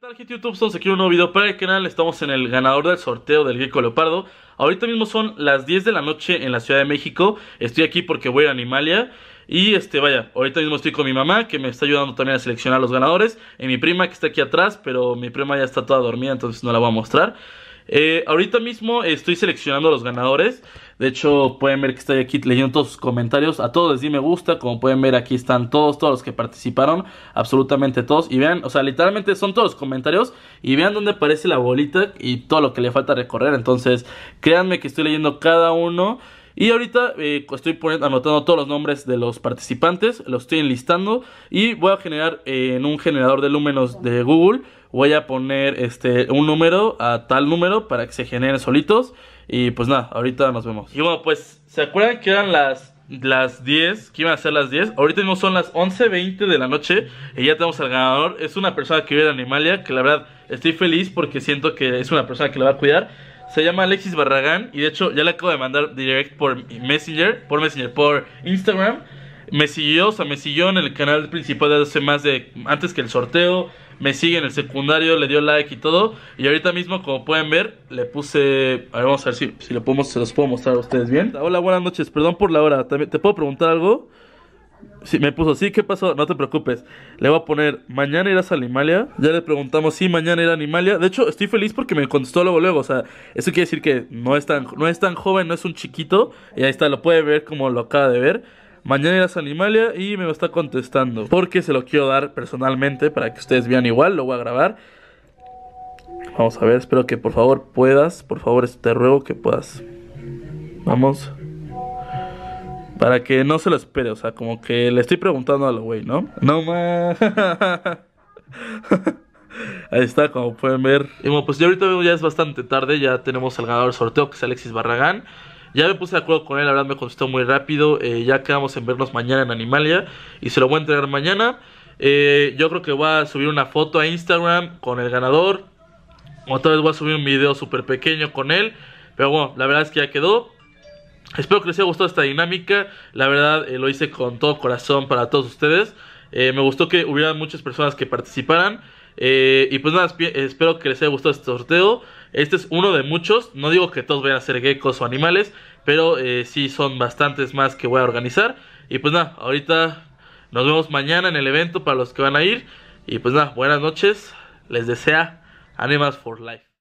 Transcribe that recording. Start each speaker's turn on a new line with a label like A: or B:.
A: tal gente YouTube? Estamos aquí un nuevo video para el canal, estamos en el ganador del sorteo del Gecko Leopardo Ahorita mismo son las 10 de la noche en la Ciudad de México Estoy aquí porque voy a Animalia Y este, vaya, ahorita mismo estoy con mi mamá que me está ayudando también a seleccionar los ganadores Y mi prima que está aquí atrás, pero mi prima ya está toda dormida entonces no la voy a mostrar eh, ahorita mismo estoy seleccionando a los ganadores. De hecho, pueden ver que estoy aquí leyendo todos sus comentarios. A todos les di me gusta. Como pueden ver, aquí están todos, todos los que participaron. Absolutamente todos. Y vean, o sea, literalmente son todos los comentarios. Y vean dónde aparece la bolita y todo lo que le falta recorrer. Entonces, créanme que estoy leyendo cada uno. Y ahorita eh, estoy anotando todos los nombres de los participantes, los estoy enlistando y voy a generar eh, en un generador de lúmenos de Google, voy a poner este un número a tal número para que se generen solitos. Y pues nada, ahorita nos vemos. Y bueno, pues, ¿se acuerdan que eran las las 10, que iban a ser las 10. Ahorita mismo son las 11.20 de la noche y ya tenemos al ganador. Es una persona que vive en Animalia, que la verdad estoy feliz porque siento que es una persona que la va a cuidar. Se llama Alexis Barragán y de hecho ya le acabo de mandar direct por Messenger, por Messenger, por Instagram. Me siguió, o sea, me siguió en el canal principal de hace más de antes que el sorteo. Me sigue en el secundario, le dio like y todo. Y ahorita mismo, como pueden ver, le puse. A ver, vamos a ver si, lo podemos, se los puedo mostrar a ustedes bien. Hola, buenas noches, perdón por la hora. ¿Te puedo preguntar algo? Sí, me puso, sí, ¿qué pasó? No te preocupes. Le voy a poner, mañana irás a Animalia. Ya le preguntamos si mañana irá a Animalia. De hecho, estoy feliz porque me contestó luego, luego. O sea, eso quiere decir que no es tan, no es tan joven, no es un chiquito. Y ahí está, lo puede ver como lo acaba de ver. Mañana irás a Animalia y me lo está contestando. Porque se lo quiero dar personalmente para que ustedes vean igual. Lo voy a grabar. Vamos a ver, espero que por favor puedas. Por favor, te este ruego que puedas. Vamos. Para que no se lo espere, o sea, como que le estoy preguntando a lo güey, ¿no? No más. Ahí está, como pueden ver. Y bueno, pues ya ahorita ya es bastante tarde, ya tenemos al ganador del sorteo, que es Alexis Barragán. Ya me puse de acuerdo con él, la verdad me contestó muy rápido. Eh, ya quedamos en vernos mañana en Animalia y se lo voy a entregar mañana. Eh, yo creo que voy a subir una foto a Instagram con el ganador. Otra vez voy a subir un video súper pequeño con él. Pero bueno, la verdad es que ya quedó. Espero que les haya gustado esta dinámica. La verdad, eh, lo hice con todo corazón para todos ustedes. Eh, me gustó que hubieran muchas personas que participaran. Eh, y pues nada, espero que les haya gustado este sorteo. Este es uno de muchos. No digo que todos vayan a ser geckos o animales, pero sí son bastantes más que voy a organizar. Y pues nada, ahorita nos vemos mañana en el evento para los que van a ir. Y pues nada, buenas noches. Les desea Animals for Life.